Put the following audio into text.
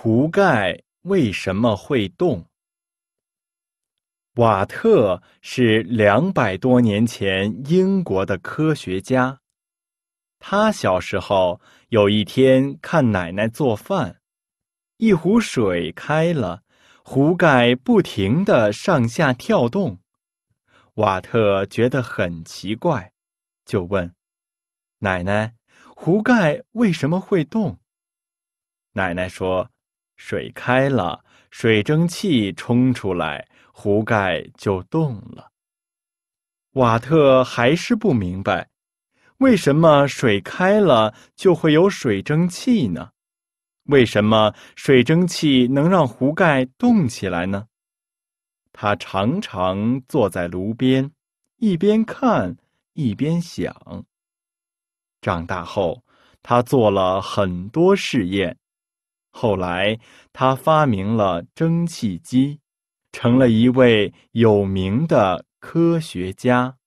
壶盖为什么会动？瓦特是两百多年前英国的科学家。他小时候有一天看奶奶做饭，一壶水开了，壶盖不停地上下跳动。瓦特觉得很奇怪，就问奶奶：“壶盖为什么会动？”奶奶说。水开了，水蒸气冲出来，壶盖就动了。瓦特还是不明白，为什么水开了就会有水蒸气呢？为什么水蒸气能让壶盖动起来呢？他常常坐在炉边，一边看一边想。长大后，他做了很多试验。后来，他发明了蒸汽机，成了一位有名的科学家。